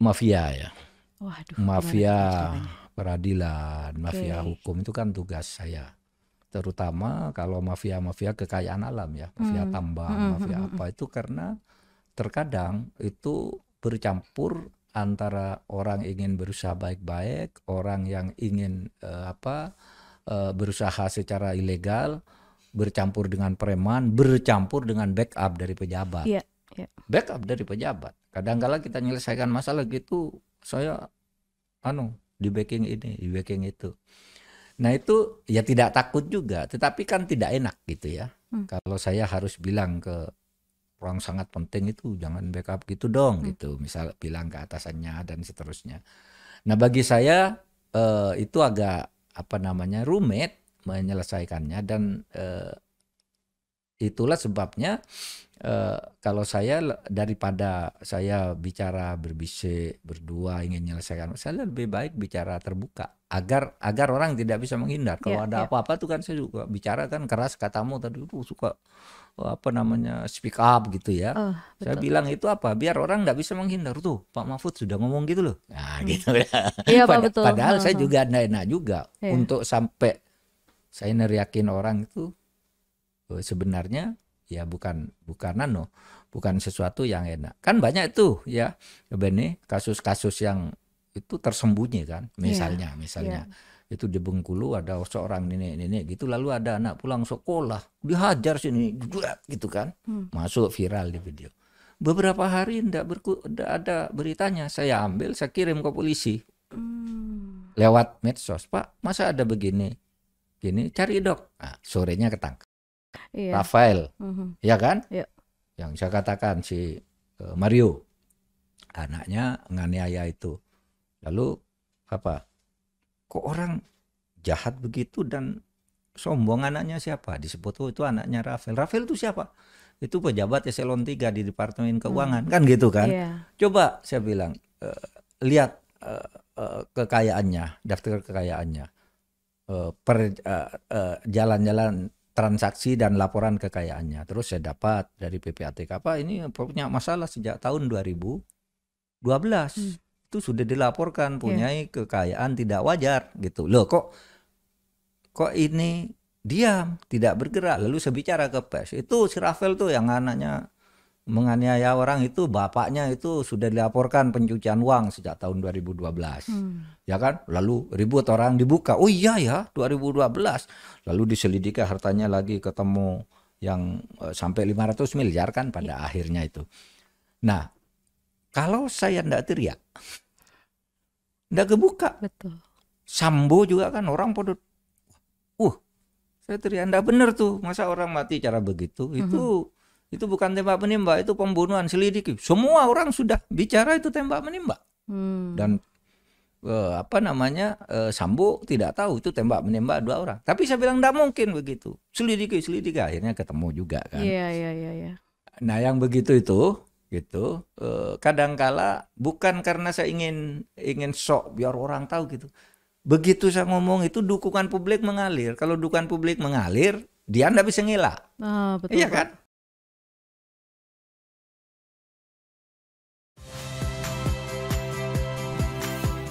mafia ya. Waduh, mafia peradilan, okay. mafia hukum itu kan tugas saya. Terutama kalau mafia-mafia kekayaan alam ya, mafia hmm. tambang, hmm. mafia hmm, hmm, apa hmm. itu karena terkadang itu bercampur antara orang ingin berusaha baik-baik, orang yang ingin uh, apa uh, berusaha secara ilegal, bercampur dengan preman, bercampur dengan backup dari pejabat. Yeah, yeah. Backup dari pejabat kadang kadangkala kita menyelesaikan masalah gitu saya anu di backing ini di backing itu nah itu ya tidak takut juga tetapi kan tidak enak gitu ya hmm. kalau saya harus bilang ke orang sangat penting itu jangan backup gitu dong hmm. gitu misal bilang ke atasannya dan seterusnya nah bagi saya eh, itu agak apa namanya rumit menyelesaikannya dan eh, Itulah sebabnya eh, kalau saya daripada saya bicara berbisik berdua ingin menyelesaikan saya lebih baik bicara terbuka agar agar orang tidak bisa menghindar. Kalau yeah, ada iya. apa-apa yeah. tuh kan saya juga bicara kan keras katamu tadi tuh suka oh, apa namanya speak up gitu ya. Oh, Saya bilang itu apa? Biar orang nggak bisa menghindar tuh. Pak Mahfud sudah ngomong gitu loh. Nah, hmm. gitu ya. yeah, Pada, betul. Padahal saya juga enak juga yeah. untuk sampai saya neriakin orang itu Eh, sebenarnya ya bukan bukan nano bukan sesuatu yang enak kan banyak tuh ya Bene kasus-kasus yang itu tersembunyi kan iya, misalnya yeah. misalnya yeah. itu di Bengkulu ada seorang nenek-nenek gitu lalu ada anak pulang sekolah dihajar sini gitu kan hmm. masuk viral di video beberapa hari tidak ndak ada beritanya saya ambil saya kirim ke polisi hmm. lewat medsos pak masa ada begini gini cari dok nah, sorenya ketangkap yeah. Rafael, mm-hmm. ya kan? Yeah. Yang saya katakan si e, Mario, anaknya nganiaya itu. Lalu apa? Kok orang jahat begitu dan sombong anaknya siapa? Disebut oh, itu anaknya Rafael. Rafael itu siapa? Itu pejabat eselon 3 di Departemen Keuangan hmm. kan gitu kan? Yeah. Coba saya bilang uh, lihat uh, uh, kekayaannya, daftar kekayaannya. Uh, per uh, jalan-jalan transaksi dan laporan kekayaannya. Terus saya dapat dari PPATK apa ini punya masalah sejak tahun 2012. Hmm. Itu sudah dilaporkan punya yeah. kekayaan tidak wajar gitu. Loh kok kok ini diam, tidak bergerak. Lalu saya bicara ke pers. Itu si Rafael tuh yang anaknya menganiaya orang itu bapaknya itu sudah dilaporkan pencucian uang sejak tahun 2012. Hmm. Ya kan? Lalu ribut orang dibuka. Oh iya ya, 2012. Lalu diselidiki hartanya lagi ketemu yang eh, sampai 500 miliar kan pada ya. akhirnya itu. Nah, kalau saya ndak teriak ndak kebuka. Betul. Sambo juga kan orang pada uh saya teriak ndak benar tuh, masa orang mati cara begitu? Itu mm-hmm itu bukan tembak menembak itu pembunuhan selidiki semua orang sudah bicara itu tembak menembak hmm. dan eh, apa namanya eh, Sambo tidak tahu itu tembak menembak dua orang tapi saya bilang tidak mungkin begitu selidiki selidiki akhirnya ketemu juga kan iya iya iya yeah. nah yang begitu itu gitu eh, kadangkala bukan karena saya ingin ingin sok biar orang tahu gitu begitu saya ngomong itu dukungan publik mengalir kalau dukungan publik mengalir dia tidak bisa ngelak oh, iya kan